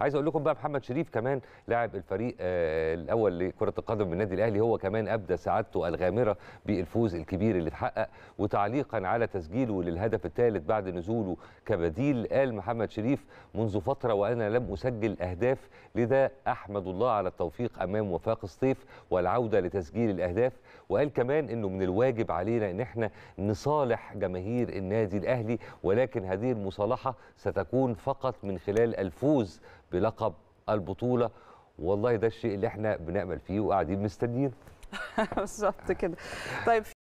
عايز اقول لكم بقى محمد شريف كمان لاعب الفريق آه، الاول لكره القدم من النادي الاهلي هو كمان ابدى سعادته الغامره بالفوز الكبير اللي اتحقق وتعليقا على تسجيله للهدف الثالث بعد نزوله كبديل قال محمد شريف منذ فتره وانا لم اسجل اهداف لذا احمد الله على التوفيق امام وفاق الصيف والعوده لتسجيل الاهداف وقال كمان انه من الواجب علينا ان احنا نصالح جماهير النادي الاهلي ولكن هذه المصالحه ستكون فقط من خلال الفوز بلقب البطوله والله ده الشيء اللي احنا بنامل فيه وقاعدين مستنيين بالظبط كده طيب